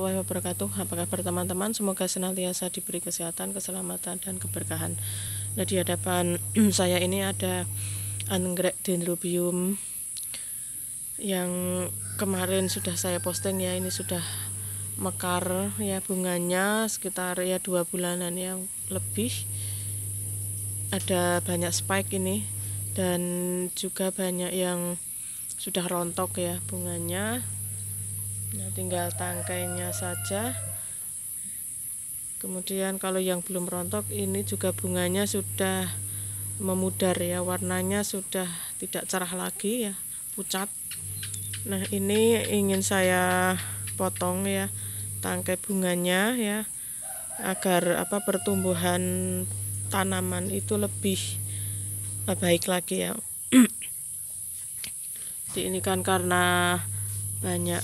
warahmatullahi wabarakatuh Apa kabar teman-teman Semoga senantiasa diberi kesehatan, keselamatan dan keberkahan Nah di hadapan saya ini ada anggrek dendrobium Yang kemarin sudah saya posting ya Ini sudah mekar ya bunganya sekitar ya dua bulanan yang lebih Ada banyak spike ini Dan juga banyak yang sudah rontok ya bunganya Nah tinggal tangkainya saja kemudian kalau yang belum rontok ini juga bunganya sudah memudar ya warnanya sudah tidak cerah lagi ya pucat nah ini ingin saya potong ya tangkai bunganya ya agar apa pertumbuhan tanaman itu lebih eh, baik lagi ya ini kan karena banyak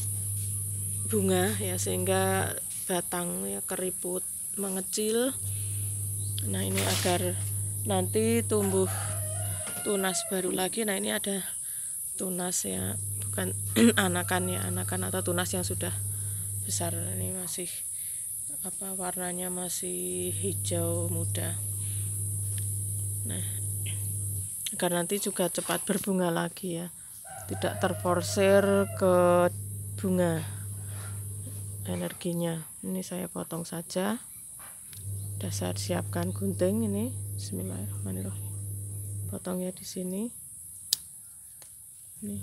bunga ya sehingga batang ya keriput mengecil nah ini agar nanti tumbuh tunas baru lagi nah ini ada tunas ya bukan anakan ya anakan atau tunas yang sudah besar ini masih apa warnanya masih hijau muda nah agar nanti juga cepat berbunga lagi ya tidak terforsir ke bunga energinya ini saya potong saja dasar siapkan gunting ini Bismillahirrahmanirrahim potongnya di sini ini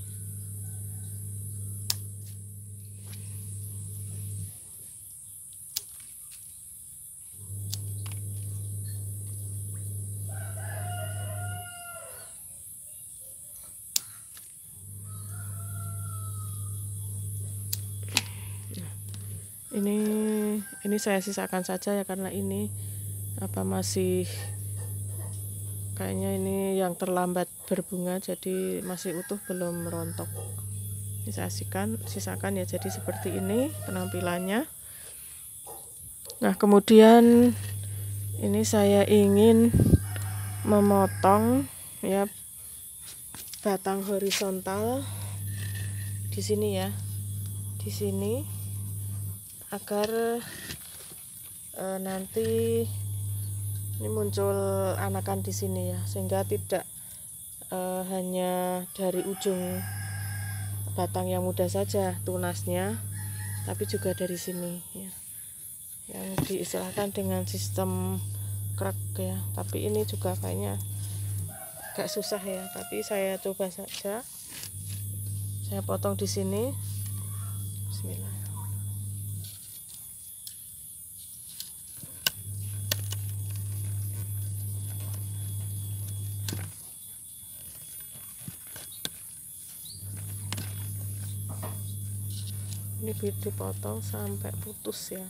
ini ini saya sisakan saja ya karena ini apa masih kayaknya ini yang terlambat berbunga jadi masih utuh belum rontok sisakan sisakan ya jadi seperti ini penampilannya nah kemudian ini saya ingin memotong ya batang horizontal di sini ya di sini agar e, nanti ini muncul anakan di sini ya sehingga tidak e, hanya dari ujung batang yang muda saja tunasnya tapi juga dari sini ya yang diistilahkan dengan sistem krek ya tapi ini juga kayaknya agak susah ya tapi saya coba saja saya potong di sini Bismillah ini dipotong sampai putus ya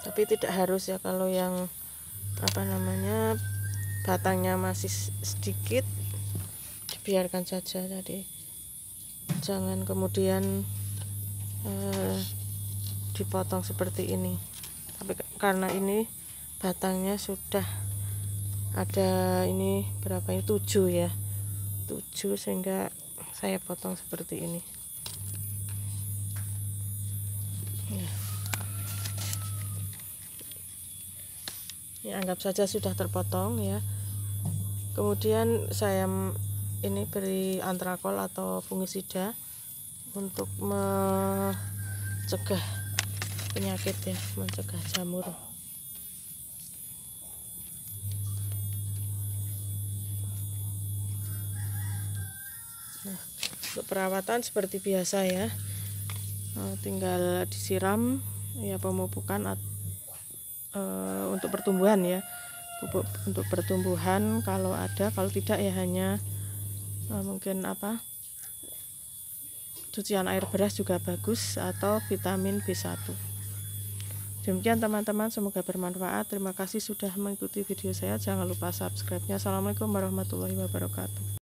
tapi tidak harus ya kalau yang apa namanya batangnya masih sedikit dibiarkan saja tadi jangan kemudian Eh, dipotong seperti ini tapi karena ini batangnya sudah ada ini berapa ini 7 ya 7 sehingga saya potong seperti ini ya. ya. anggap saja sudah terpotong ya kemudian saya ini beri antrakol atau fungisida untuk mencegah penyakit ya mencegah jamur nah untuk perawatan seperti biasa ya eh, tinggal disiram ya pemupukan eh, untuk pertumbuhan ya pupuk untuk pertumbuhan kalau ada kalau tidak ya hanya eh, mungkin apa cucian air beras juga bagus atau vitamin B1 demikian teman-teman semoga bermanfaat terima kasih sudah mengikuti video saya jangan lupa subscribe-nya Assalamualaikum warahmatullahi wabarakatuh